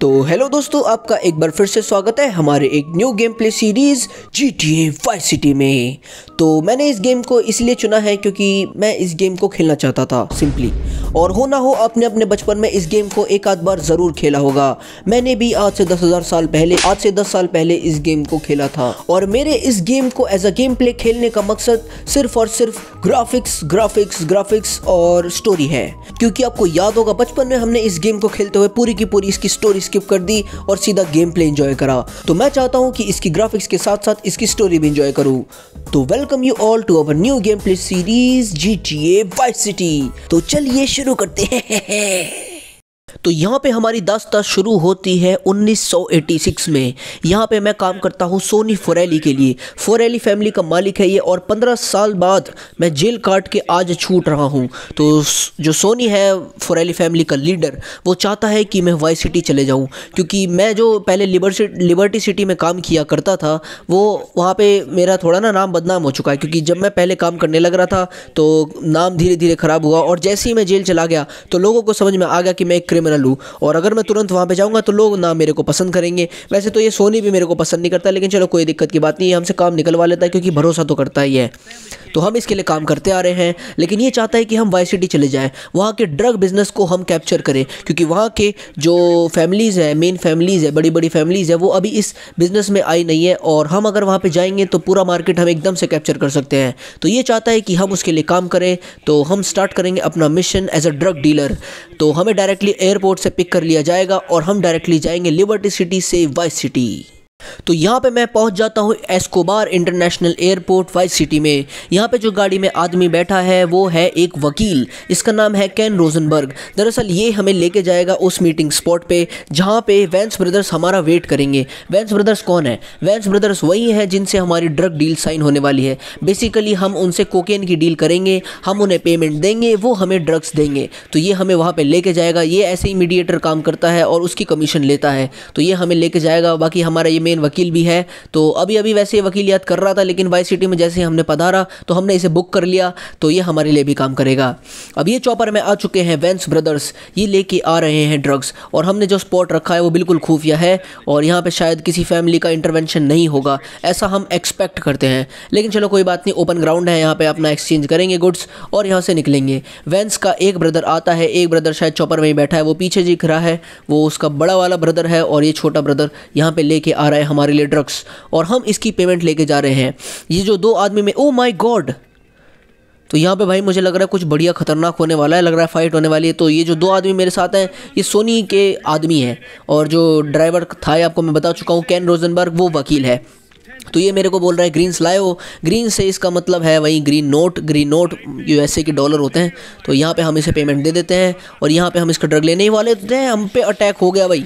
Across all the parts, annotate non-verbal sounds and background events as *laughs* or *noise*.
तो हेलो दोस्तों आपका एक बार फिर से स्वागत है हमारे एक new game play series G T A five city में तो मैंने इस गेम को इसलिए चुना है क्योंकि मैं इस गेम को खेलना चाहता था सिंपली और हो ना हो आपने अपने बचपन में इस गेम को एक आध बार ज़रूर खेला होगा मैंने भी आज से दस हज़ार साल पहले आज से दस साल पहले इस गेम को खेला था और मेरे इस गेम को एज अ गेम प्ले खेलने का मकसद सिर्फ और सिर्फ ग्राफिक्स ग्राफिक्स ग्राफिक्स और स्टोरी है क्योंकि आपको याद होगा बचपन में हमने इस गेम को खेलते हुए पूरी की पूरी इसकी स्टोरी स्किप कर दी और सीधा गेम प्ले इंजॉय करा तो मैं चाहता हूँ कि इसकी ग्राफिक्स के साथ साथ इसकी स्टोरी भी इंजॉय करूँ तो welcome you all to our new game play series G T A city तो चलिए शुरू करते हैं तो यहाँ पे हमारी दास्ता शुरू होती है 1986 में यहाँ पे मैं काम करता हूँ सोनी फोरेली के लिए फोरेली फैमिली का मालिक है ये और 15 साल बाद मैं जेल काट के आज छूट रहा हूँ तो जो सोनी है फोरेली फैमिली का लीडर वो चाहता है कि मैं वाई सिटी चले जाऊँ क्योंकि मैं जो पहले लिबर्टी सिटी में काम किया करता था वो वहाँ पर मेरा थोड़ा ना नाम बदनाम हो चुका है क्योंकि जब मैं पहले काम करने लग रहा था तो नाम धीरे धीरे ख़राब हुआ और जैसे ही मैं जेल चला गया तो लोगों को समझ में आ गया कि मैं एक क्रिमिनल हूँ और अगर मैं तुरंत वहाँ पर जाऊँगा तो लोग ना मेरे को पसंद करेंगे वैसे तो ये सोनी भी मेरे को पसंद नहीं करता लेकिन चलो कोई दिक्कत की बात नहीं है हमसे काम निकलवा लेता है क्योंकि भरोसा तो करता ही है तो हम इसके लिए काम करते आ रहे हैं लेकिन ये चाहता है कि हम वाई सिटी चले जाएँ वहाँ के ड्रग बिज़नेस को हम कैप्चर करें क्योंकि वहाँ के जो फैमिलीज़ हैं मेन फैमिलीज़ है बड़ी बड़ी फैमिलीज़ है वो अभी इस बिज़नेस में आई नहीं है और हम अगर वहाँ पर जाएंगे तो पूरा मार्केट हम एकदम से कैप्चर कर सकते हैं तो ये चाहता है कि हम उसके लिए काम करें तो हम स्टार्ट करेंगे अपना mission as a drug dealer तो हमें डायरेक्टली एयरपोर्ट से पिक कर लिया जाएगा और हम डायरेक्टली जाएंगे लिबर्टी सिटी से वाइस सिटी तो यहाँ पे मैं पहुँच जाता हूँ Escobar International Airport Vice City में यहाँ पे जो गाड़ी में आदमी बैठा है वो है एक वकील इसका नाम है कैन रोजनबर्ग दरअसल ये हमें लेके जाएगा उस मीटिंग स्पॉट पे जहाँ पे वेंस ब्रदर्स हमारा वेट करेंगे वेंस ब्रदर्स कौन है वेंस ब्रदर्स वही हैं जिनसे हमारी ड्रग डील साइन होने वाली है बेसिकली हम उनसे कोकेन की डील करेंगे हम उन्हें पेमेंट देंगे वो हमें ड्रग्स देंगे तो ये हमें वहाँ पर लेके जाएगा ये ऐसे ही मीडिएटर काम करता है और उसकी कमीशन लेता है तो ये हमें लेके जाएगा बाकी हमारा ये मेन वकील भी है तो अभी अभी वैसे वकील याद कर रहा था लेकिन वाई सिटी में जैसे हमने पधारा तो हमने इसे बुक कर लिया तो ये हमारे लिए भी काम करेगा अब ये चॉपर में आ चुके हैं वेंस ब्रदर्स ये लेके आ रहे हैं ड्रग्स और हमने जो स्पॉट रखा है वो बिल्कुल खुफिया है और यहाँ पर शायद किसी फैमिली का इंटरवेंशन नहीं होगा ऐसा हम एक्सपेक्ट करते हैं लेकिन चलो कोई बात नहीं ओपन ग्राउंड है यहाँ पर अपना एक्सचेंज करेंगे गुड्स और यहाँ से निकलेंगे वेंस का एक ब्रदर आता है एक ब्रदर शायद चॉपर में ही बैठा है वो पीछे दिख रहा है वो उसका बड़ा वाला ब्रदर है और ये छोटा ब्रदर यहाँ पे लेके आ रहा है है हमारे लिए ड्रग्स और हम इसकी पेमेंट लेके जा रहे हैं ये जो दो आदमी में ओ माई गॉड तो यहाँ पे भाई मुझे लग रहा है कुछ बढ़िया खतरनाक होने वाला है लग रहा है फाइट होने वाली है तो ये जो दो आदमी मेरे साथ हैं ये सोनी के आदमी हैं और जो ड्राइवर था आपको मैं बता चुका हूँ कैन रोजनबर्ग वो वकील है तो ये मेरे को बोल रहा है ग्रीन्स लाओ ग्रीन से इसका मतलब है वही green note green note USA के डॉलर होते हैं तो यहाँ पे हम इसे पेमेंट दे देते हैं और यहाँ पे हम इसका ड्रग लेने ही वाले होते हैं हम पे अटैक हो गया भाई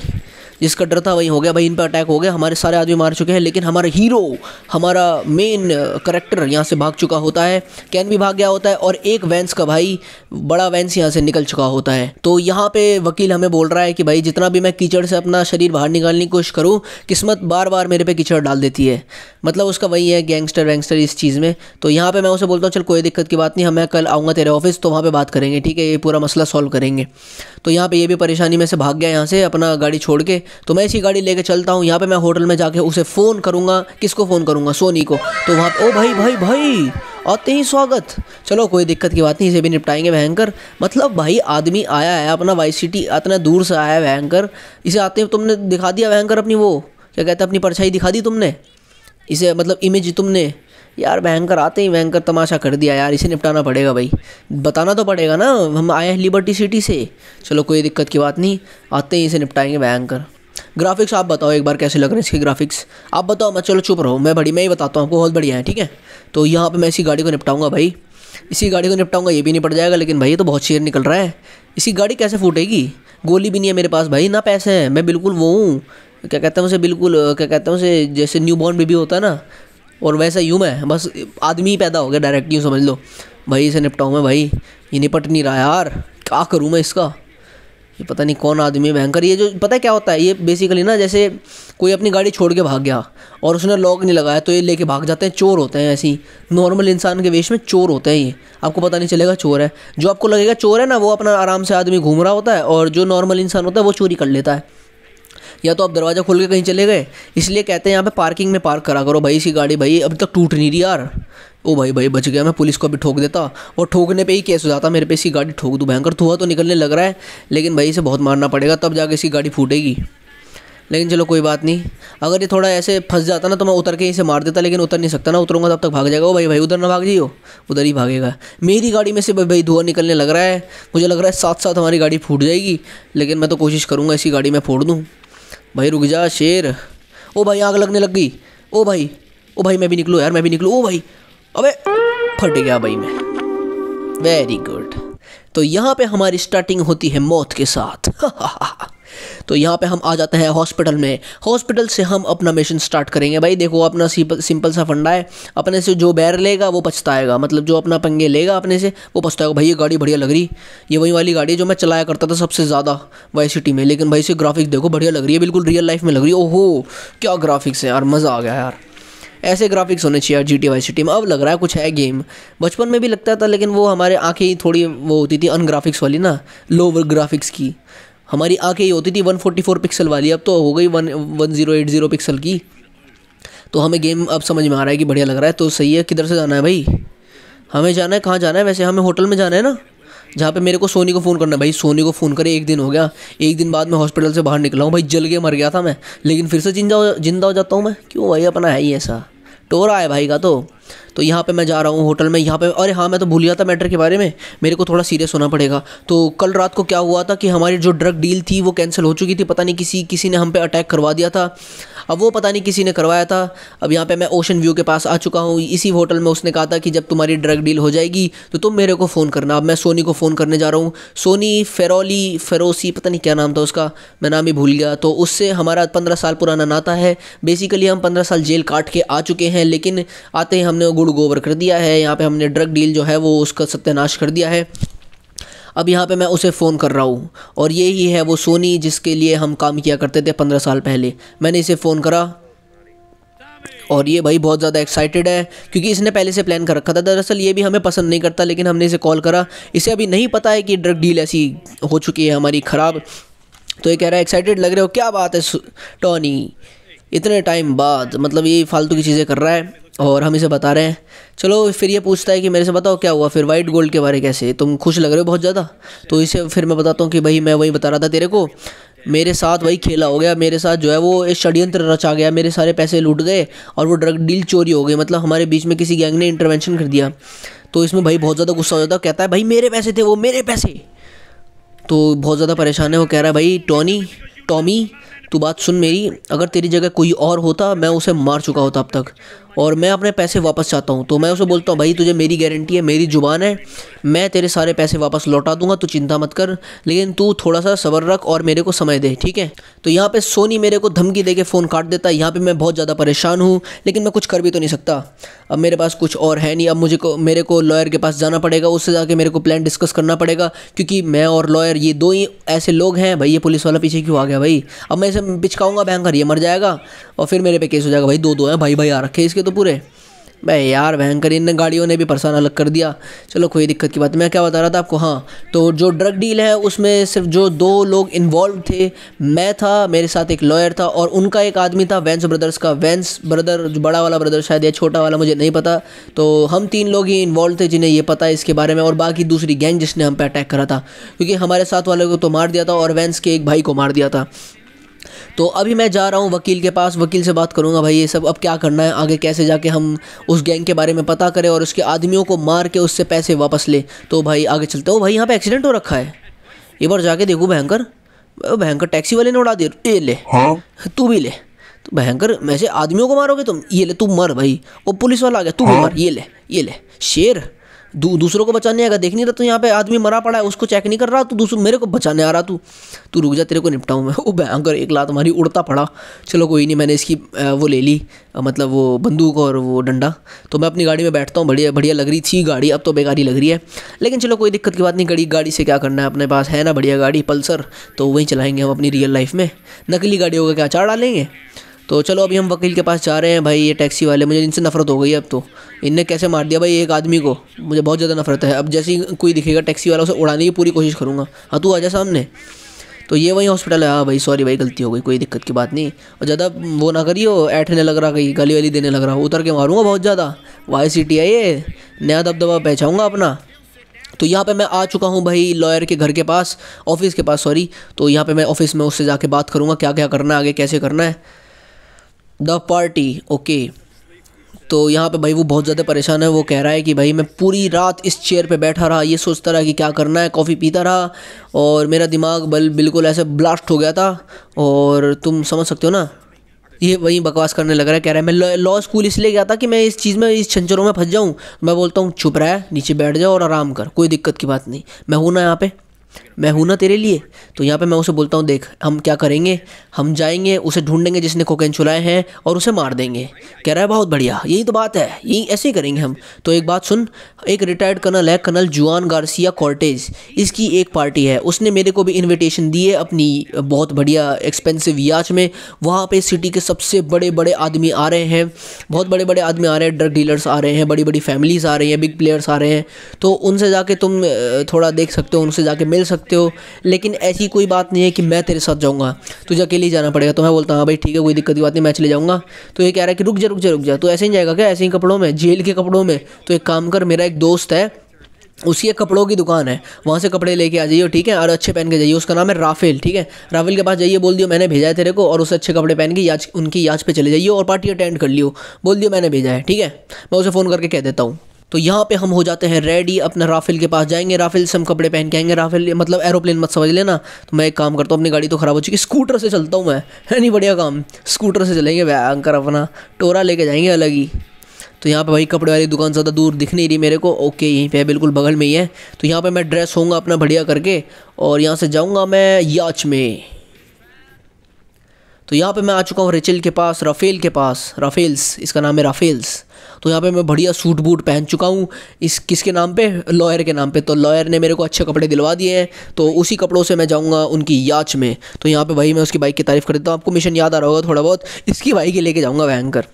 जिसका डर था वही हो गया भाई इन पर अटैक हो गया हमारे सारे आदमी मार चुके हैं लेकिन हमारा हीरो हमारा मेन करेक्टर uh, यहाँ से भाग चुका होता है कैन भी भाग गया होता है और एक वैंस का भाई बड़ा वैंस यहाँ से निकल चुका होता है तो यहाँ पे वकील हमें बोल रहा है कि भाई जितना भी मैं कीचड़ से अपना शरीर बाहर निकालने की कोशिश करूँ किस्मत बार बार मेरे पे कीचड़ डाल देती है मतलब उसका वही है गैंगस्टर वैंगस्टर इस चीज़ में तो यहाँ पर मैं उसे बोलता हूँ चल कोई दिक्कत की बात नहीं हमें कल आऊँगा तेरे ऑफिस तो वहाँ पर बात करेंगे ठीक है ये पूरा मसला सॉल्व करेंगे तो यहाँ पर ये भी परेशानी में से भाग गया यहाँ से अपना गाड़ी छोड़ के तो मैं ऐसी गाड़ी लेके चलता हूँ यहाँ पे मैं होटल में जाके उसे फ़ोन करूँगा किसको फ़ोन करूँगा सोनी को तो वहाँ ओ भाई भाई भाई आते ही स्वागत चलो कोई दिक्कत की बात नहीं इसे भी निपटाएंगे भयंकर मतलब भाई आदमी आया है अपना वाई सिटी इतना दूर से आया है भयंकर इसे आते तुमने दिखा दिया भयंकर अपनी वो क्या कहते हैं अपनी परछाई दिखा दी तुमने इसे मतलब इमेज तुमने यार भयंकर आते ही भयंकर तमाशा कर दिया यार इसे निपटाना पड़ेगा भाई बताना तो पड़ेगा ना हम आए हैं लिबर्टी सिटी से चलो कोई दिक्कत की बात नहीं आते ही इसे निपटाएंगे भयंकर ग्राफिक्स आप बताओ एक बार कैसे लग रहे हैं इसके ग्राफिक्स आप बताओ मैं चलो चुप रहो मैं बड़ी मैं ही बताता हूँ आपको बहुत बढ़िया है ठीक है तो यहाँ पर मैं इसी गाड़ी को निपटाऊंगा भाई इसी गाड़ी को निपटाऊंगा ये भी निपट जाएगा लेकिन भाई ये तो बहुत शेर निकल रहा है इसी गाड़ी कैसे फूटेगी गोली भी नहीं है मेरे पास भाई ना पैसे हैं मैं बिल्कुल वो हूँ क्या कहते हैं उसे बिल्कुल क्या कहते हैं उसे जैसे न्यू बॉर्न बेबी होता है ना और वैसा यूँ मैं बस आदमी ही पैदा हो गया डायरेक्ट यूँ समझ लो भाई इसे निपटाऊँ मैं भाई ये निपट नहीं रहा यार क्या करूँ मैं इसका ये पता नहीं कौन आदमी है भयंकर ये जो पता है क्या होता है ये बेसिकली ना जैसे कोई अपनी गाड़ी छोड़ के भाग गया और उसने लॉक नहीं लगाया तो ये लेके भाग जाते हैं चोर होते हैं ऐसे ही नॉर्मल इंसान के वेश में चोर होते हैं ये आपको पता नहीं चलेगा चोर है जो आपको लगेगा चोर है ना वो अपना आराम से आदमी घूम रहा होता है और जो नॉर्मल इंसान होता है वो चोरी कर लेता है या तो आप दरवाज़ा खोल के कहीं चले गए इसलिए कहते हैं यहाँ पे पार्किंग में पार्क करा करो भाई इसकी गाड़ी भाई अभी तक टूट नहीं रही यार ओ भाई भाई बच गया मैं पुलिस को अभी ठोक देता और ठोकने पे ही केस हो जाता मेरे पे इसकी गाड़ी ठोक दूँ भयंकर धुआं तो निकलने लग रहा है लेकिन भाई इसे बहुत मारना पड़ेगा तब जाके इसकी गाड़ी फूटेगी लेकिन चलो कोई बात नहीं अगर ये थोड़ा ऐसे फंस जाता ना तो मैं उतर के इसे मार देता लेकिन उतर नहीं सकता ना उतरूंगा तब तक भाग जाएगा ओ भाई भाई उधर ना भाग जाइयो उधर ही भागेगा मेरी गाड़ी में से भाई भाई धुआं निकलने लग रहा है मुझे लग रहा है साथ साथ हमारी गाड़ी फूट जाएगी लेकिन मैं तो कोशिश करूँगा इसी गाड़ी में फोड़ दूँ भाई रुक जा शेर ओ भाई आग लगने लग गई ओ भाई ओ भाई मैं भी निकलूँ यार मैं भी निकलूँ ओ भाई अबे फट गया भाई मैं वेरी गुड तो यहाँ पे हमारी स्टार्टिंग होती है मौत के साथ *laughs* तो यहाँ पे हम आ जाते हैं हॉस्पिटल में हॉस्पिटल से हम अपना मिशन स्टार्ट करेंगे भाई देखो अपना सिंपल सा फंडा है अपने से जो बैर लेगा वो पछताएगा मतलब जो अपना पंगे लेगा अपने से वो पछताएगा भाई ये गाड़ी बढ़िया लग रही ये वही वाली गाड़ी जो मैं चलाया करता था सबसे ज़्यादा वाई सिटी में लेकिन भाई से ग्राफिक्स देखो बढ़िया लग रही है बिल्कुल रियल लाइफ में लग रही है ओहो क्या ग्राफिक्स है यार मज़ा आ गया यार ऐसे ग्राफिक्स होने चाहिए जी टी वाई सिटी में अब लग रहा है कुछ है गेम बचपन में भी लगता था लेकिन वो हमारे आँखें ही थोड़ी वो होती थी अनग्राफिक्स वाली ना लोअर ग्राफिक्स की हमारी आँखें ही होती थी 144 पिक्सल वाली अब तो हो गई one one zero eight zero pixel की तो हमें गेम अब समझ में आ रहा है कि बढ़िया लग रहा है तो सही है किधर से जाना है भाई हमें जाना है कहाँ जाना है वैसे हमें होटल में जाना है ना जहाँ पे मेरे को सोनी को फ़ोन करना है भाई सोनी को फ़ोन करे एक दिन हो गया एक दिन बाद मैं हॉस्पिटल से बाहर निकला हूँ भाई जल के मर गया था मैं लेकिन फिर से जिंदा हो जिंदा हो जाता हूँ मैं क्यों भाई अपना है ही ऐसा टोरा है भाई का तो तो यहाँ पे मैं जा रहा हूँ होटल में यहाँ पे अरे हाँ मैं तो भूल गया था मैटर के बारे में मेरे को थोड़ा सीरियस होना पड़ेगा तो कल रात को क्या हुआ था कि हमारी जो ड्रग डील थी वो कैंसिल हो चुकी थी पता नहीं किसी किसी ने हम पे अटैक करवा दिया था अब वो पता नहीं किसी ने करवाया था अब यहाँ पे मैं ओशन व्यू के पास आ चुका हूँ इसी होटल में उसने कहा था कि जब तुम्हारी ड्रग डील हो जाएगी तो तुम मेरे को फ़ोन करना अब मैं सोनी को फ़ोन करने जा रहा हूँ सोनी फेरोली फेरोसी पता नहीं क्या नाम था उसका मैं नाम ही भूल गया तो उससे हमारा पंद्रह साल पुराना नाता है बेसिकली हम पंद्रह साल जेल काट के आ चुके हैं लेकिन आते ही हमने हमने गुड़ गोबर कर दिया है यहाँ पे हमने ड्रग डील जो है वो उसका सत्यानाश कर दिया है अब यहाँ पे मैं उसे फ़ोन कर रहा हूँ और ये ही है वो सोनी जिसके लिए हम काम किया करते थे पंद्रह साल पहले मैंने इसे फ़ोन करा और ये भाई बहुत ज़्यादा एक्साइटेड है क्योंकि इसने पहले से प्लान कर रखा था दरअसल ये भी हमें पसंद नहीं करता लेकिन हमने इसे कॉल करा इसे अभी नहीं पता है कि ड्रग डील ऐसी हो चुकी है हमारी ख़राब तो ये कह रहा है एक्साइटेड लग रहे हो क्या बात है टॉनी इतने टाइम बाद मतलब ये फालतू की चीज़ें कर रहा है और हम इसे बता रहे हैं चलो फिर ये पूछता है कि मेरे से बताओ क्या हुआ फिर वाइट गोल्ड के बारे कैसे तुम खुश लग रहे हो बहुत ज़्यादा तो इसे फिर मैं बताता हूँ कि भाई मैं वही बता रहा था तेरे को मेरे साथ वही खेला हो गया मेरे साथ जो है वो एक षड्यंत्र रचा गया मेरे सारे पैसे लूट गए और वो ड्रग डील चोरी हो गई मतलब हमारे बीच में किसी गैंग ने इंटरवेंशन कर दिया तो इसमें भाई बहुत ज़्यादा गुस्सा हो जाता कहता है भाई मेरे पैसे थे वो मेरे पैसे तो बहुत ज़्यादा परेशान है वो कह रहा है भाई टॉनी टॉमी तू बात सुन मेरी अगर तेरी जगह कोई और होता मैं उसे मार चुका होता अब तक और मैं अपने पैसे वापस चाहता हूँ तो मैं उसे बोलता हूँ भाई तुझे मेरी गारंटी है मेरी ज़ुबान है मैं तेरे सारे पैसे वापस लौटा दूंगा तो चिंता मत कर लेकिन तू थोड़ा सा सबर रख और मेरे को समय दे ठीक है तो यहाँ पर सोनी मेरे को धमकी दे के फ़ोन काट देता है यहाँ पर मैं बहुत ज़्यादा परेशान हूँ लेकिन मैं कुछ कर भी तो नहीं सकता अब मेरे पास कुछ और है नहीं अब मुझे को मेरे को लॉयर के पास जाना पड़ेगा उससे जाके मेरे को प्लान डिस्कस करना पड़ेगा क्योंकि मैं और लॉयर ये दो ही ऐसे लोग हैं भाई ये पुलिस वाला पीछे क्यों आ गया भाई अब मैं इसे पिचकाऊंगा भयंकर ये मर जाएगा और फिर मेरे पे केस हो जाएगा भाई दो दो हैं भाई भाई आ रखे इसके के तो पूरे भाई यार भयंकर इन गाड़ियों ने भी परेशान अलग कर दिया चलो कोई दिक्कत की बात मैं क्या बता रहा था आपको हाँ तो जो ड्रग डील है उसमें सिर्फ जो दो लोग इन्वॉल्व थे मैं था मेरे साथ एक लॉयर था और उनका एक आदमी था वेंस ब्रदर्स का वेंस ब्रदर जो बड़ा वाला ब्रदर शायद या छोटा वाला मुझे नहीं पता तो हम तीन लोग ही इन्वॉल्व थे जिन्हें ये पता है इसके बारे में और बाकी दूसरी गैंग जिसने हम पर अटैक करा था क्योंकि हमारे साथ वाले को तो मार दिया था और वेंस के एक भाई को मार दिया था तो अभी मैं जा रहा हूँ वकील के पास वकील से बात करूँगा भाई ये सब अब क्या करना है आगे कैसे जाके हम उस गैंग के बारे में पता करें और उसके आदमियों को मार के उससे पैसे वापस ले तो भाई आगे चलते हो भाई यहाँ पर एक्सीडेंट हो रखा है एक बार जाके देखो भयंकर भयंकर टैक्सी वाले ने उड़ा दे ये ले हाँ? तू भी ले तो भयंकर वैसे आदमियों को मारोगे तुम ये ले तू मर भाई वो पुलिस वाला आ गया तू हाँ? भी मर ये ले ये ले शेर दू, दूसरों को बचाने आएगा देख नहीं रहा तो यहाँ पे आदमी मरा पड़ा है उसको चेक नहीं कर रहा तू तो दूसरों मेरे को बचाने आ रहा तू तू रुक जा तेरे को निपटाऊँ मैं *laughs* वो भयंकर एक लात हमारी उड़ता पड़ा चलो कोई नहीं मैंने इसकी वो ले ली मतलब वो बंदूक और वो डंडा तो मैं अपनी गाड़ी में बैठता हूँ बढ़िया बढ़िया लग रही थी गाड़ी अब तो बेगारी लग रही है लेकिन चलो कोई दिक्कत की बात नहीं गड़ी गाड़ी से क्या करना है अपने पास है ना बढ़िया गाड़ी पल्सर तो वहीं चलाएँगे हम अपनी रियल लाइफ में नकली गाड़ियों का क्या चार डालेंगे तो चलो अभी हम वकील के पास जा रहे हैं भाई ये टैक्सी वाले मुझे इनसे नफरत हो गई अब तो इनने कैसे मार दिया भाई एक आदमी को मुझे बहुत ज़्यादा नफरत है अब जैसे ही कोई दिखेगा टैक्सी वाला उसे उड़ाने की पूरी कोशिश करूँगा हाँ तू आ जा सामने तो ये वही हॉस्पिटल है हाँ भाई सॉरी भाई गलती हो गई कोई दिक्कत की बात नहीं और ज़्यादा वो ना करियो ऐठने लग रहा कहीं गली वाली देने लग रहा उतर के मारूंगा बहुत ज़्यादा वाई सी टी आई ये नया दबदबा पहचाऊँगा अपना तो यहाँ पे मैं आ चुका हूँ भाई लॉयर के घर के पास ऑफिस के पास सॉरी तो यहाँ पे मैं ऑफिस में उससे जाके बात करूँगा क्या क्या करना है आगे कैसे करना है द पार्टी ओके तो यहाँ पे भाई वो बहुत ज़्यादा परेशान है वो कह रहा है कि भाई मैं पूरी रात इस चेयर पे बैठा रहा ये सोचता रहा कि क्या करना है कॉफ़ी पीता रहा और मेरा दिमाग बल बिल्कुल ऐसे ब्लास्ट हो गया था और तुम समझ सकते हो ना ये वहीं बकवास करने लग रहा है कह रहा है मैं लॉ स्कूल इसलिए गया था कि मैं इस चीज़ में इस छंचरों में फंस जाऊँ मैं बोलता हूँ छुप रहा है नीचे बैठ जाओ और आराम कर कोई दिक्कत की बात नहीं मैं हूँ ना यहाँ पर मैं हूँ ना तेरे लिए तो यहाँ पे मैं उसे बोलता हूँ देख हम क्या करेंगे हम जाएंगे उसे ढूंढेंगे जिसने कोकेन चुराए हैं और उसे मार देंगे कह रहा है बहुत बढ़िया यही तो बात है यही ऐसे ही करेंगे हम तो एक बात सुन एक रिटायर्ड कर्नल है कर्नल जुआन गार्सिया कॉर्टेज इसकी एक पार्टी है उसने मेरे को भी इन्विटेशन दी है अपनी बहुत बढ़िया एक्सपेंसिव याच में वहाँ पर सिटी के सबसे बड़े बड़े आदमी आ रहे हैं बहुत बड़े बड़े आदमी आ रहे हैं ड्रग डीलर्स आ रहे हैं बड़ी बड़ी फैमिलीज़ आ रही हैं बिग प्लेयर्स आ रहे हैं तो उनसे जाके तुम थोड़ा देख सकते हो उनसे जाके मिल सकते सकते हो लेकिन ऐसी कोई बात नहीं है कि मैं तेरे साथ जाऊँगा तुझे अकेले ही जाना पड़ेगा तो मैं बोलता हूँ हाँ भाई ठीक है कोई दिक्कत की बात नहीं मैं चले जाऊँगा तो ये कह रहा है कि रुक जा रुक जा रुक जा तो ऐसे ही जाएगा क्या ऐसे ही कपड़ों में जेल के कपड़ों में तो एक काम कर मेरा एक दोस्त है उसकी कपड़ों की दुकान है वहाँ से कपड़े लेके आ जाइए ठीक है और अच्छे पहन के जाइए उसका नाम है राफेल ठीक है राफेल के पास जाइए बोल दियो मैंने भेजा है तेरे को और उसे अच्छे कपड़े पहन के याच उनकी याच पे चले जाइए और पार्टी अटेंड कर लियो बोल दियो मैंने भेजा है ठीक है मैं उसे फ़ोन करके कह देता हूँ तो यहाँ पे हम हो जाते हैं रेडी अपना राफेल के पास जाएंगे राफेल से हम कपड़े पहन के आएंगे राफेल मतलब एरोप्लेन मत समझ लेना तो मैं एक काम करता हूँ अपनी गाड़ी तो ख़राब हो चुकी स्कूटर से चलता हूँ मैं है नहीं बढ़िया काम स्कूटर से चलेंगे भयंकर अपना टोरा लेके जाएंगे अलग ही तो यहाँ पे भाई कपड़े वाली दुकान ज़्यादा दूर दिख नहीं रही मेरे को ओके यहीं पे बिल्कुल बगल में ही है तो यहाँ पे मैं ड्रेस होऊंगा अपना बढ़िया करके और यहाँ से जाऊँगा मैं याच में तो यहाँ पे मैं आ चुका हूँ रेचल के पास राफेल के पास राफेल्स इसका नाम है राफेल्स तो यहाँ पे मैं बढ़िया सूट बूट पहन चुका हूँ इस किसके नाम पे लॉयर के नाम पे तो लॉयर ने मेरे को अच्छे कपड़े दिलवा दिए हैं तो उसी कपड़ों से मैं जाऊँगा उनकी याच में तो यहाँ पर भाई मैं उसकी बाइक की तारीफ़ कर देता हूँ आपको मिशन याद आ रहा होगा थोड़ा बहुत इसकी बाइक ही लेके जाऊँगा वैंकर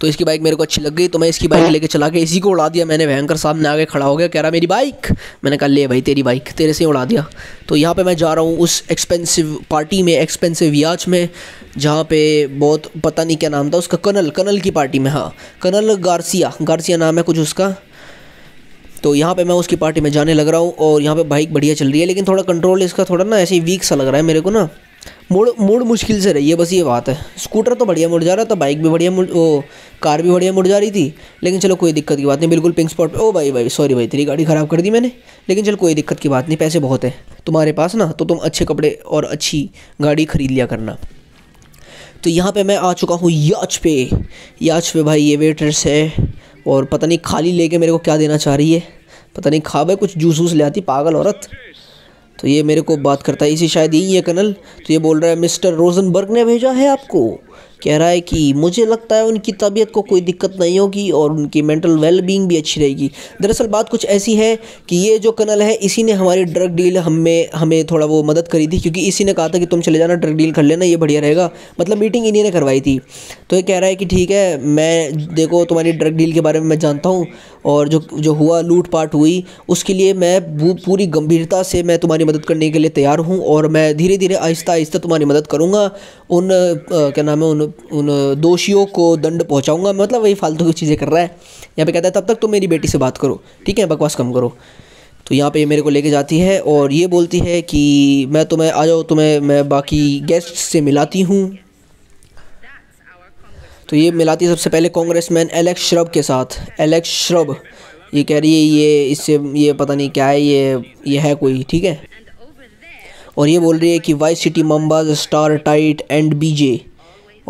तो इसकी बाइक मेरे को अच्छी लग गई तो मैं इसकी बाइक हाँ। लेके चला के इसी को उड़ा दिया मैंने भयंकर सामने आगे खड़ा हो गया कह रहा मेरी बाइक मैंने कहा ले भाई तेरी बाइक तेरे से उड़ा दिया तो यहाँ पर मैं जा रहा हूँ उस एक्सपेंसिव पार्टी में एक्सपेंसिव याच में जहाँ पे बहुत पता नहीं क्या नाम था उसका कनल कनल की पार्टी में हाँ कनल गार्सिया गार्सिया नाम है कुछ उसका तो यहाँ पे मैं उसकी पार्टी में जाने लग रहा हूँ और यहाँ पे बाइक बढ़िया चल रही है लेकिन थोड़ा कंट्रोल इसका थोड़ा ना ऐसे वीक सा लग रहा है मेरे को ना मुड़ मुड़ मुश्किल से रही है बस ये बात है स्कूटर तो बढ़िया मुड़ जा रहा था बाइक भी बढ़िया मुड़ वो कार भी बढ़िया मुड़ जा रही थी लेकिन चलो कोई दिक्कत की बात नहीं बिल्कुल पिंक स्पॉट ओ भाई भाई सॉरी भाई तेरी गाड़ी ख़राब कर दी मैंने लेकिन चलो कोई दिक्कत की बात नहीं पैसे बहुत है तुम्हारे पास ना तो तुम अच्छे कपड़े और अच्छी गाड़ी ख़रीद लिया करना तो यहाँ पर मैं आ चुका हूँ याच पे याच पे भाई ये वेटर्स है और पता नहीं खाली लेके मेरे को क्या देना चाह रही है पता नहीं खा भाई कुछ जूस वूस ले आती पागल औरत तो ये मेरे को बात करता है इसी शायद यही है कनल तो ये बोल रहा है मिस्टर रोजनबर्ग ने भेजा है आपको कह रहा है कि मुझे लगता है उनकी तबीयत को कोई दिक्कत नहीं होगी और उनकी मेंटल वेल बींग भी अच्छी रहेगी दरअसल बात कुछ ऐसी है कि ये जो कनल है इसी ने हमारी ड्रग डील हमें हमें थोड़ा वो मदद करी थी क्योंकि इसी ने कहा था कि तुम चले जाना ड्रग डील कर लेना ये बढ़िया रहेगा मतलब मीटिंग इन्हीं ने करवाई थी तो ये कह रहा है कि ठीक है मैं देखो तुम्हारी ड्रग डील के बारे में मैं जानता हूँ और जो जो हुआ लूटपाट हुई उसके लिए मैं पूरी गंभीरता से मैं तुम्हारी मदद करने के लिए तैयार हूँ और मैं धीरे धीरे आहिस्ता आहिस्ता तुम्हारी मदद करूँगा उन क्या नाम है उन उन दोषियों को दंड पहुंचाऊंगा मतलब वही फालतू की चीज़ें कर रहा है यहाँ पे कहता है तब तक तो मेरी बेटी से बात करो ठीक है बकवास कम करो तो यहाँ पे ये मेरे को लेके जाती है और ये बोलती है कि मैं तुम्हें आ जाओ तुम्हें मैं बाकी गेस्ट से मिलाती हूँ तो ये मिलाती है सबसे पहले मैन एलेक्स श्रब के साथ एलेक्स श्रब ये कह रही है ये इससे ये पता नहीं क्या है ये ये है कोई ठीक है और ये बोल रही है कि Vice City Mambas star tight and BJ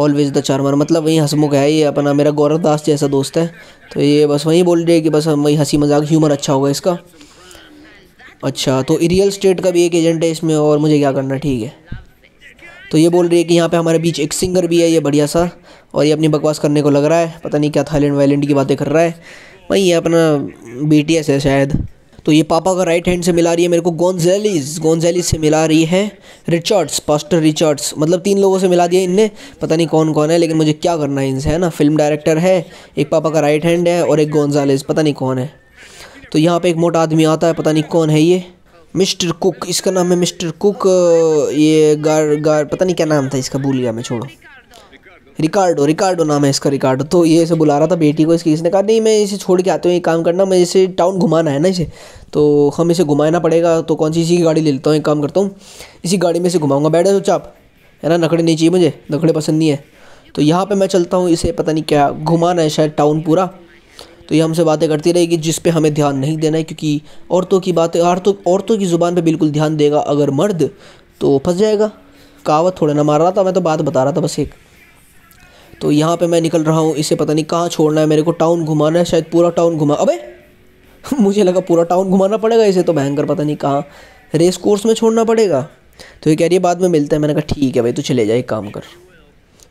always the charmer मतलब वहीं हंसमुख है ये अपना मेरा गौरव दास जैसा दोस्त है तो ये बस वहीं बोल रही है कि बस हम वहीं हंसी मजाक ह्यूमर अच्छा होगा इसका अच्छा तो रियल स्टेट का भी एक एजेंट है इसमें और मुझे क्या करना ठीक है तो ये बोल रही है कि यहाँ पे हमारे बीच एक सिंगर भी है ये बढ़िया सा और ये अपनी बकवास करने को लग रहा है पता नहीं क्या थाईलैंड वाइलैंड की बातें कर रहा है वहीं ये अपना बी है शायद तो ये पापा का राइट हैंड से मिला रही है मेरे को गोंजेलिस गोंजेलिस से मिला रही है रिचर्ड्स पास्टर रिचर्ड्स मतलब तीन लोगों से मिला दिया इनने पता नहीं कौन कौन है लेकिन मुझे क्या करना है इनसे है ना फिल्म डायरेक्टर है एक पापा का राइट हैंड है और एक गोंजालिस पता नहीं कौन है तो यहाँ पर एक मोटा आदमी आता है पता नहीं कौन है ये मिस्टर कुक इसका नाम है मिस्टर कुक ये गार गार पता नहीं क्या नाम था इसका भूल गया मैं छोड़ो रिकार्डो रिकार्डो नाम है इसका रिकार्डो तो ये इसे बुला रहा था बेटी को इसकी इसने कहा नहीं मैं इसे छोड़ के आते हूँ एक काम करना मैं इसे टाउन घुमाना है ना इसे तो हम इसे घुमाना पड़ेगा तो कौन सी इसी की गाड़ी ले लेता हूँ एक काम करता हूँ इसी गाड़ी में इसे घुमाऊँगा बैठे सोचा तो आप है ना नखड़े नहीं चाहिए मुझे नखड़े पसंद नहीं है तो यहाँ पर मैं चलता हूँ इसे पता नहीं क्या घुमाना है शायद टाउन पूरा तो ये हमसे बातें करती रहेगी जिस पे हमें ध्यान नहीं देना है क्योंकि औरतों की बातें औरतों औरतों की ज़ुबान पे बिल्कुल ध्यान देगा अगर मर्द तो फंस जाएगा कहावत थोड़ा ना मार रहा था मैं तो बात बता रहा था बस एक तो यहाँ पे मैं निकल रहा हूँ इसे पता नहीं कहाँ छोड़ना है मेरे को टाउन घुमाना है शायद पूरा टाउन घुमा अबे *laughs* मुझे लगा पूरा टाउन घुमाना पड़ेगा इसे तो भयंकर पता नहीं कहाँ रेस कोर्स में छोड़ना पड़ेगा तो ये कह रही है बाद में मिलता है मैंने कहा ठीक है भाई तू चले जाए काम कर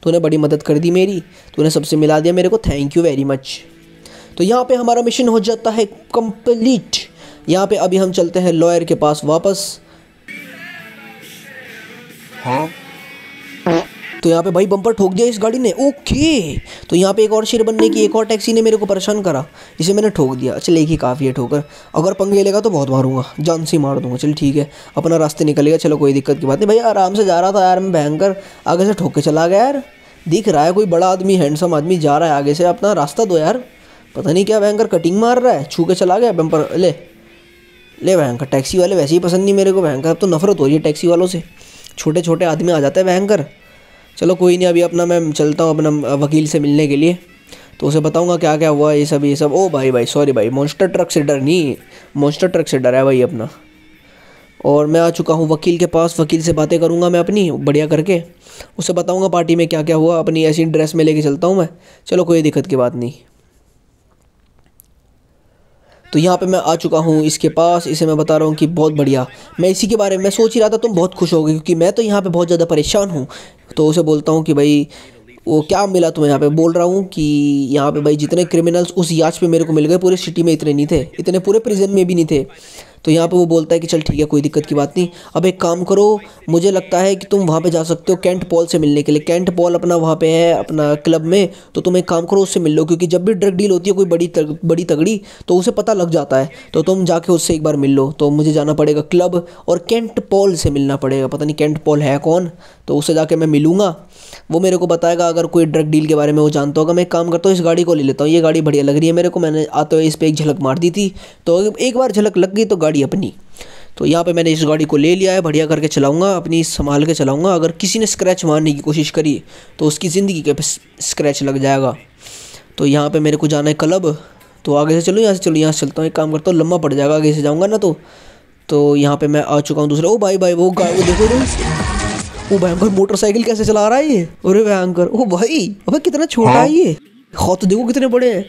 तूने बड़ी मदद कर दी मेरी तूने सबसे मिला दिया मेरे को थैंक यू वेरी मच तो यहाँ पे हमारा मिशन हो जाता है कंप्लीट यहाँ पे अभी हम चलते हैं लॉयर के पास वापस हाँ तो यहाँ पे भाई बम्पर ठोक दिया इस गाड़ी ने ओके तो यहाँ पे एक और शेर बनने की एक और टैक्सी ने मेरे को परेशान करा इसे मैंने ठोक दिया अच्छा लेगी काफ़ी है ठोकर अगर पंगे लेगा तो बहुत मारूंगा जान से मार दूंगा चल ठीक है अपना रास्ते निकलेगा चलो कोई दिक्कत की बात नहीं भाई आराम से जा रहा था यार मैं भयंकर आगे से ठोक के चला गया यार दिख रहा है कोई बड़ा आदमी हैंडसम आदमी जा रहा है आगे से अपना रास्ता दो यार पता नहीं क्या भयंकर कटिंग मार रहा है छू के चला गया बम्पर ले ले भयंकर टैक्सी वाले वैसे ही पसंद नहीं मेरे को भयंकर अब तो नफरत हो रही है टैक्सी वालों से छोटे छोटे आदमी आ जाते हैं भयंकर चलो कोई नहीं अभी अपना मैं चलता हूँ अपना वकील से मिलने के लिए तो उसे बताऊँगा क्या क्या हुआ ये सब ये सब ओ भाई भाई सॉरी भाई मोस्टर ट्रक से डर नहीं मोस्टर ट्रक से डर है भाई अपना और मैं आ चुका हूँ वकील के पास वकील से बातें करूँगा मैं अपनी बढ़िया करके उसे बताऊँगा पार्टी में क्या क्या हुआ अपनी ऐसी ड्रेस में लेके चलता हूँ मैं चलो कोई दिक्कत की बात नहीं तो यहाँ पे मैं आ चुका हूँ इसके पास इसे मैं बता रहा हूँ कि बहुत बढ़िया मैं इसी के बारे में सोच ही रहा था तुम बहुत खुश होगे क्योंकि मैं तो यहाँ पे बहुत ज़्यादा परेशान हूँ तो उसे बोलता हूँ कि भाई वो क्या मिला तुम्हें यहाँ पे बोल रहा हूँ कि यहाँ पे भाई जितने क्रिमिनल्स उस याच पे मेरे को मिल गए पूरे सिटी में इतने नहीं थे इतने पूरे प्रिजन में भी नहीं थे तो यहाँ पर वो बोलता है कि चल ठीक है कोई दिक्कत की बात नहीं अब एक काम करो मुझे लगता है कि तुम वहाँ पर जा सकते हो कैंट पॉल से मिलने के लिए कैंट पॉल अपना वहाँ पर है अपना क्लब में तो तुम एक काम करो उससे मिल लो क्योंकि जब भी ड्रग डील होती है कोई बड़ी तग, बड़ी तगड़ी तो उसे पता लग जाता है तो तुम जाके उससे एक बार मिल लो तो मुझे जाना पड़ेगा क्लब और कैंट पॉल से मिलना पड़ेगा पता नहीं कैंट पॉल है कौन तो उससे जाके मैं मिलूँगा वो मेरे को बताएगा अगर कोई ड्रग डील के बारे में वो जानता होगा मैं एक काम करता हूँ इस गाड़ी को ले लेता हूँ ये गाड़ी बढ़िया लग रही है मेरे को मैंने आते हुए इस पर एक झलक मार दी थी तो एक बार झलक लग गई तो गाड़ी अपनी तो यहाँ पे मैंने इस गाड़ी को ले लिया है बढ़िया करके चलाऊंगा अपनी संभाल के चलाऊंगा अगर किसी ने स्क्रैच मारने की कोशिश करी तो उसकी ज़िंदगी के स्क्रैच लग जाएगा तो यहाँ पे मेरे को जाना है क्लब तो आगे से चलो यहाँ से चलो यहाँ से चलता हूँ एक काम करता हूँ लम्बा पड़ जाएगा आगे से जाऊँगा ना तो तो यहाँ पर मैं आ चुका हूँ दूसरा ओ भाई भाई वो गाड़ी देखो ओ भयंकर मोटरसाइकिल कैसे चला रहा है ये अरे भयंकर ओ भाई अबे कितना छोटा हाँ। है ये हाँ तो देखो कितने बड़े हैं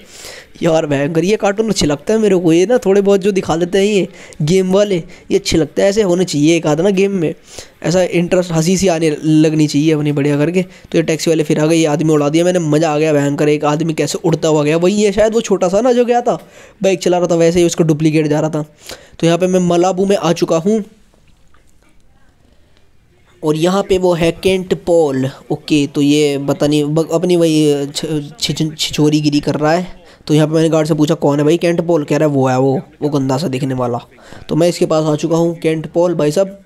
यार भयंकर ये कार्टून अच्छे लगता है मेरे को ये ना थोड़े बहुत जो दिखा देते हैं ये गेम वाले ये अच्छे लगते हैं ऐसे होने चाहिए एक आधा ना गेम में ऐसा इंटरेस्ट हंसी सी आने लगनी चाहिए अपनी बढ़िया करके तो ये टैक्सी वाले फिर आ गए ये आदमी उड़ा दिया मैंने मज़ा आ गया भयंकर एक आदमी कैसे उड़ता हुआ गया वही है शायद वो छोटा सा ना जो गया था बाइक चला रहा था वैसे ही उसका डुप्लीकेट जा रहा था तो यहाँ पर मैं मलाबू में आ चुका हूँ और यहाँ पे वो है केंट पॉल ओके तो ये पता नहीं अपनी वही छिछोरी गिरी कर रहा है तो यहाँ पे मैंने गार्ड से पूछा कौन है भाई कैंट पॉल कह रहा है वो है वो वो गंदा सा दिखने वाला तो मैं इसके पास आ चुका हूँ कैंट पॉल भाई साहब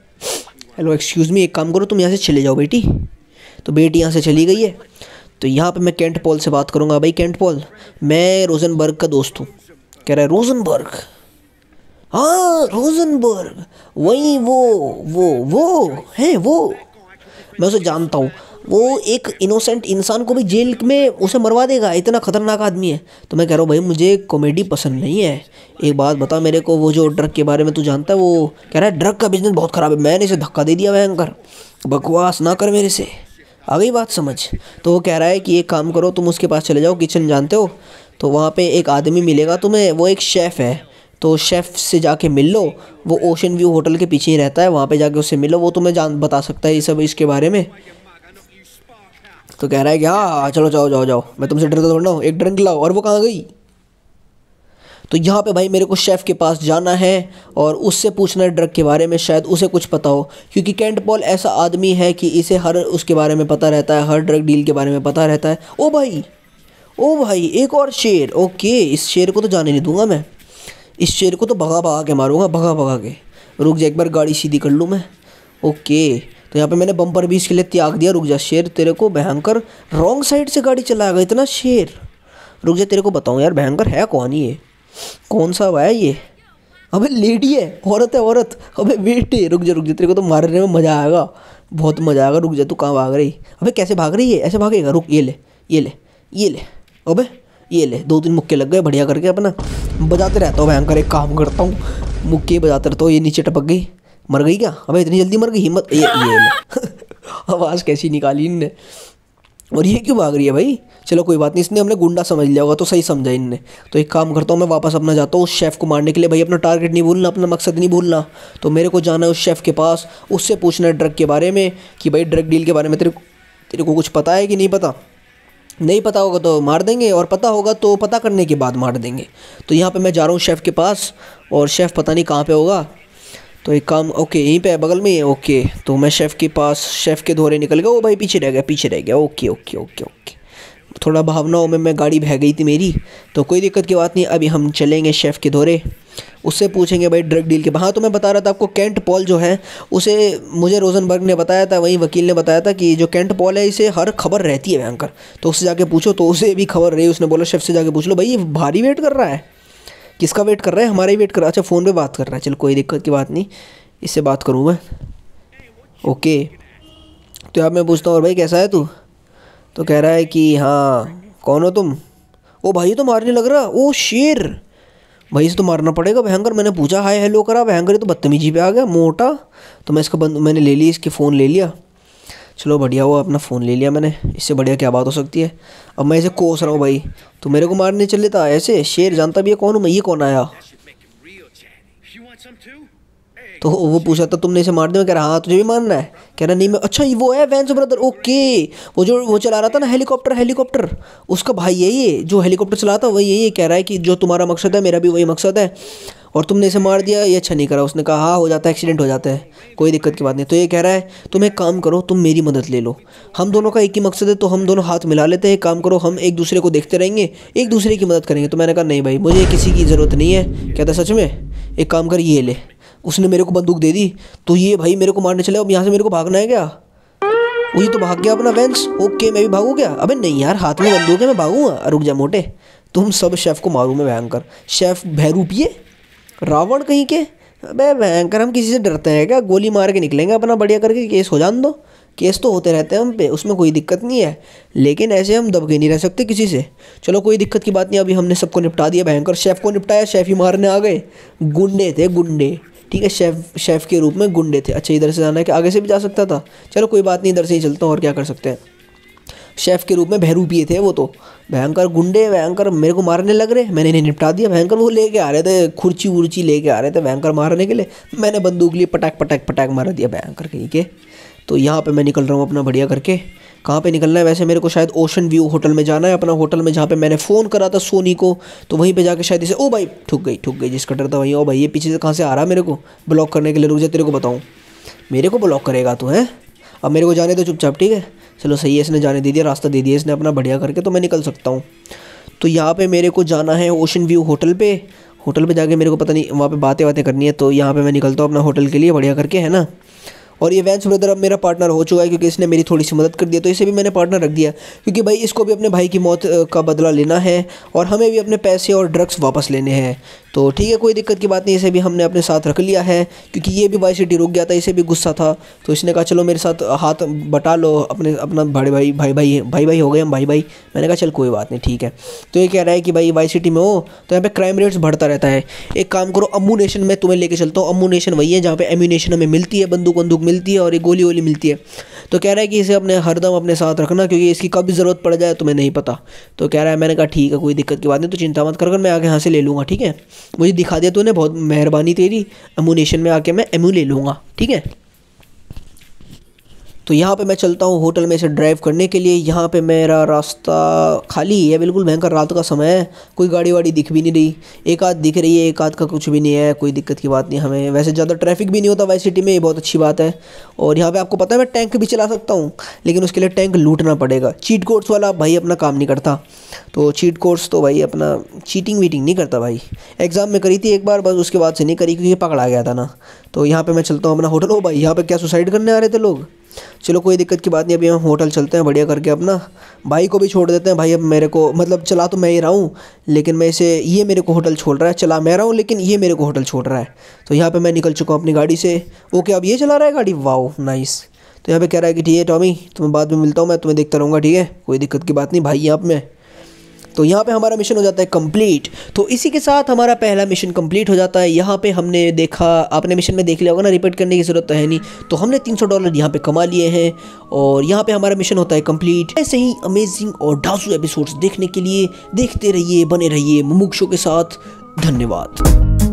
हेलो एक्सक्यूज़ मी एक काम करो तुम यहाँ से चले जाओ बेटी तो बेटी यहाँ से चली गई है तो यहाँ पे मैं कैंट पॉल से बात करूँगा भाई कैंट पॉल मैं रोजनबर्ग का दोस्त हूँ कह रहा है रोजनबर्ग हाँ रोजनबर्ग वही वो वो वो है वो मैं उसे जानता हूँ वो एक इनोसेंट इंसान को भी जेल में उसे मरवा देगा इतना ख़तरनाक आदमी है तो मैं कह रहा हूँ भाई मुझे कॉमेडी पसंद नहीं है एक बात बता मेरे को वो जो ड्रग के बारे में तू जानता है वो कह रहा है ड्रग का बिजनेस बहुत ख़राब है मैंने इसे धक्का दे दिया भयंकर बकवास ना कर मेरे से आ गई बात समझ तो वो कह रहा है कि एक काम करो तुम उसके पास चले जाओ किचन जानते हो तो वहाँ पे एक आदमी मिलेगा तुम्हें वो एक शेफ़ है तो शेफ़ से जाके मिल लो वो ओशन व्यू होटल के पीछे ही रहता है वहाँ पे जाके उससे मिलो वो तुम्हें जान बता सकता है ये सब इसके बारे में तो कह रहा है कि हाँ, हाँ चलो जाओ जाओ जाओ मैं तुमसे डरता थोड़ा हूँ एक ड्रिंक लाओ और वो कहाँ गई तो यहाँ पे भाई मेरे को शेफ़ के पास जाना है और उससे पूछना है ड्रग के बारे में शायद उसे कुछ पता हो क्योंकि कैंट पॉल ऐसा आदमी है कि इसे हर उसके बारे में पता रहता है हर ड्रग डील के बारे में पता रहता है ओ भाई ओ भाई एक और शेर ओके इस शेर को तो जाने नहीं दूंगा मैं इस शेर को तो भगा भगा के मारूंगा भगा भगा के रुक जा एक बार गाड़ी सीधी कर लूँ मैं ओके तो यहाँ पे मैंने बम्पर भी इसके लिए त्याग दिया रुक जा शेर तेरे को भयंकर रॉन्ग साइड से गाड़ी चलाएगा इतना शेर रुक जा तेरे को बताऊँ यार भयंकर है कौन ये कौन सा हुआ है ये अबे लेडी है औरत है औरत अबे बेटे रुक जा रुक जा तेरे को तो मारने में मज़ा आएगा बहुत मज़ा आएगा रुक जा तू कहाँ भाग रही अबे कैसे भाग रही है ऐसे भागेगा रुक ये ले ये ले ये ले अबे ये ले दो तीन मुक्के लग गए बढ़िया करके अपना बजाते रहता हूँ भयंकर एक काम करता हूँ मुक्के बजाते रहता हूँ ये नीचे टपक गई मर गई क्या अबे इतनी जल्दी मर गई हिम्मत ये ये *laughs* आवाज़ कैसी निकाली इनने और ये क्यों भाग रही है भाई चलो कोई बात नहीं इसने हमने गुंडा समझ लिया होगा तो सही समझा इनने तो एक काम करता हूँ मैं वापस अपना जाता हूँ उस शेफ़ को मारने के लिए भाई अपना टारगेट नहीं भूलना अपना मकसद नहीं भूलना तो मेरे को जाना है उस शेफ़ के पास उससे पूछना है ड्रग के बारे में कि भाई ड्रग डील के बारे में तेरे तेरे को कुछ पता है कि नहीं पता नहीं पता होगा तो मार देंगे और पता होगा तो पता करने के बाद मार देंगे तो यहाँ पे मैं जा रहा हूँ शेफ़ के पास और शेफ़ पता नहीं कहाँ पे होगा तो एक काम ओके यहीं पे है बगल में ही ओके तो मैं शेफ़ के पास शेफ़ के धोरे निकल गया वो भाई पीछे रह गया पीछे रह गया ओके ओके ओके ओके थोड़ा भावनाओं में मैं गाड़ी बह गई थी मेरी तो कोई दिक्कत की बात नहीं अभी हम चलेंगे शेफ़ के दौरे उससे पूछेंगे भाई ड्रग डील के हाँ तो मैं बता रहा था आपको कैंट पॉल जो है उसे मुझे रोजनबर्ग ने बताया था वहीं वकील ने बताया था कि जो कैंट पॉल है इसे हर खबर रहती है भयंकर तो उससे जाके पूछो तो उसे भी खबर रही उसने बोला शेफ़ से जाके पूछ लो भाई ये भारी वेट कर रहा है किसका वेट कर रहा है हमारा ही वेट कर रहा है अच्छा फ़ोन पर बात कर रहा है चल कोई दिक्कत की बात नहीं इससे बात करूँ मैं ओके तो आप मैं पूछता हूँ और भाई कैसा है तू तो कह रहा है कि हाँ कौन हो तुम ओ भाई तो मारने लग रहा ओ शेर भाई से तो मारना पड़ेगा भयंकर मैंने पूछा हाय हेलो करा भयंकर तो बदतमीजी पे आ गया मोटा तो मैं इसका बंद मैंने ले ली इसके फ़ोन ले लिया चलो बढ़िया हुआ अपना फ़ोन ले लिया मैंने इससे बढ़िया क्या बात हो सकती है अब मैं इसे कोस रहा हूँ भाई तो मेरे को मारने चले था ऐसे शेर जानता भी है कौन हूँ मैं ये कौन आया तो वो पूछा था तो तुमने इसे मार दिया मैं कह रहा हाँ तुझे भी मारना है कह रहा नहीं मैं अच्छा ये वो है वैंस ब्रदर ओके वो जो वो चला रहा था ना हेलीकॉप्टर हेलीकॉप्टर उसका भाई यही है जो हेलीकॉप्टर चलाता वही यही कह रहा है कि जो तुम्हारा मकसद है मेरा भी वही मकसद है और तुमने इसे मार दिया ये अच्छा नहीं करा उसने कहा हाँ हो जाता है एक्सीडेंट हो जाता है कोई दिक्कत की बात नहीं तो ये कह रहा है तुम एक काम करो तुम मेरी मदद ले लो हम दोनों का एक ही मकसद है तो हम दोनों हाथ मिला लेते हैं काम करो हम एक दूसरे को देखते रहेंगे एक दूसरे की मदद करेंगे तो मैंने कहा नहीं भाई मुझे किसी की ज़रूरत नहीं है कहता सच में एक काम कर ये ले उसने मेरे को बंदूक दे दी तो ये भाई मेरे को मारने चले अब यहाँ से मेरे को भागना है क्या वही तो भाग गया अपना वेंस ओके मैं भी भागू क्या अबे नहीं यार हाथ में बंदूक है मैं भागूंगा रुक जा मोटे तुम सब शेफ़ को मारूँ मैं भयंकर शेफ़ भैरू पिए रावण कहीं के अबे भयंकर हम किसी से डरते हैं क्या गोली मार के निकलेंगे अपना बढ़िया करके केस हो जान दो केस तो होते रहते हैं हम पे उसमें कोई दिक्कत नहीं है लेकिन ऐसे हम दब के नहीं रह सकते किसी से चलो कोई दिक्कत की बात नहीं अभी हमने सबको निपटा दिया भयंकर शेफ़ को निपटाया शेफ़ ही मारने आ गए गुंडे थे गुंडे ठीक है शेफ़ शेफ़ के रूप में गुंडे थे अच्छा इधर से जाना है कि आगे से भी जा सकता था चलो कोई बात नहीं इधर से ही चलता हूँ और क्या कर सकते हैं शेफ़ के रूप में भैरू पिए थे वो तो भयंकर गुंडे भयंकर मेरे को मारने लग रहे मैंने इन्हें निपटा दिया भयंकर वो लेके आ रहे थे खुर्ची वुर्ची लेके आ रहे थे भयंकर मारने के लिए मैंने बंदूक लिए पटाख पटाख पटाख मार दिया भयंकर कहीं के तो यहाँ पर मैं निकल रहा हूँ अपना बढ़िया करके कहाँ पे निकलना है वैसे मेरे को शायद ओशन व्यू होटल में जाना है अपना होटल में जहाँ पे मैंने फ़ोन करा था सोनी को तो वहीं पे जाके शायद इसे ओ भाई ठुक गई ठुक गई जिसका डर था वहीं ओ भाई ये पीछे से कहाँ से आ रहा है मेरे को ब्लॉक करने के लिए रुक जाए तेरे को बताऊँ मेरे को ब्लॉक करेगा तो है अब मेरे को जाने दो चुपचाप ठीक है चलो सही है इसने जाने दे दिया रास्ता दे दिया इसने अपना बढ़िया करके तो मैं निकल सकता हूँ तो यहाँ पे मेरे को जाना है ओशन व्यू होटल पर होटल पर जाके मेरे को पता नहीं वहाँ पर बातें बातें करनी है तो यहाँ पर मैं निकलता हूँ अपना होटल के लिए बढ़िया करके है ना और ये वैंस ब्रदर अब मेरा पार्टनर हो चुका है क्योंकि इसने मेरी थोड़ी सी मदद कर दी तो इसे भी मैंने पार्टनर रख दिया क्योंकि भाई इसको भी अपने भाई की मौत का बदला लेना है और हमें भी अपने पैसे और ड्रग्स वापस लेने हैं तो ठीक है कोई दिक्कत की बात नहीं इसे भी हमने अपने साथ रख लिया है क्योंकि ये भी बाई सिटी रुक गया था इसे भी गुस्सा था तो इसने कहा चलो मेरे साथ हाथ बटा लो अपने अपना बड़े भाई भाई भाई भाई भाई हो गए हम भाई भाई मैंने कहा चल कोई बात नहीं ठीक है तो ये कह रहा है कि भाई वाई सिटी में हो तो यहाँ पे क्राइम रेट्स बढ़ता रहता है एक काम करो अमू नेशन में तुम्हें लेके चलता हूँ अमू नेशन वही है जहाँ पे एम्यूनेशन हमें मिलती है बंदूक बंदूक मिलती है और एक गोली वोली मिलती है तो कह रहा है कि इसे अपने हरदम अपने साथ रखना क्योंकि इसकी कब ज़रूरत पड़ जाए तुम्हें नहीं पता तो कह रहा है मैंने कहा ठीक है कोई दिक्कत की बात नहीं तो चिंता मत कर मैं आगे यहाँ से ले लूँगा ठीक है मुझे दिखा दिया तूने बहुत मेहरबानी तेरी एमुनेशन में आके मैं एमू ले लूँगा ठीक है तो यहाँ पे मैं चलता हूँ होटल में से ड्राइव करने के लिए यहाँ पे मेरा रास्ता खाली है बिल्कुल भयंकर रात का समय है कोई गाड़ी वाड़ी दिख भी नहीं रही एक आध दिख रही है एक आध का कुछ भी नहीं है कोई दिक्कत की बात नहीं हमें वैसे ज़्यादा ट्रैफिक भी नहीं होता वाई सिटी में ये बहुत अच्छी बात है और यहाँ पर आपको पता है मैं टैंक भी चला सकता हूँ लेकिन उसके लिए टैंक लूटना पड़ेगा चीट कोर्स वाला भाई अपना काम नहीं करता तो चीट कोर्स तो भाई अपना चीटिंग वीटिंग नहीं करता भाई एग्ज़ाम में करी थी एक बार बस उसके बाद से नहीं करी क्योंकि पकड़ा गया था ना तो यहाँ पर मैं चलता हूँ अपना होटल हो भाई यहाँ पर क्या सुसाइड करने आ रहे थे लोग चलो कोई दिक्कत की बात नहीं अभी हम होटल चलते हैं बढ़िया करके अपना भाई को भी छोड़ देते हैं भाई अब मेरे को मतलब चला तो मैं ही रहा हूँ लेकिन मैं इसे ये मेरे को होटल छोड़ रहा है चला मैं रहा हूँ लेकिन ये मेरे को होटल छोड़ रहा है तो यहाँ पर मैं निकल चुका हूँ अपनी गाड़ी से ओके अब ये चला रहा है गाड़ी वाओ नाइस तो यहाँ पे कह रहा है कि ठीक है टॉमी तुम्हें बाद में मिलता हूँ मैं तुम्हें देखता रहूँगा ठीक है कोई दिक्कत की बात नहीं भाई आप में तो यहाँ पे हमारा मिशन हो जाता है कंप्लीट तो इसी के साथ हमारा पहला मिशन कंप्लीट हो जाता है यहाँ पे हमने देखा आपने मिशन में देख लिया होगा ना रिपीट करने की ज़रूरत तो है नहीं तो हमने 300 डॉलर यहाँ पे कमा लिए हैं और यहाँ पे हमारा मिशन होता है कंप्लीट ऐसे ही अमेजिंग और ढांसू एपिसोड देखने के लिए देखते रहिए बने रहिए मुमुक्षों के साथ धन्यवाद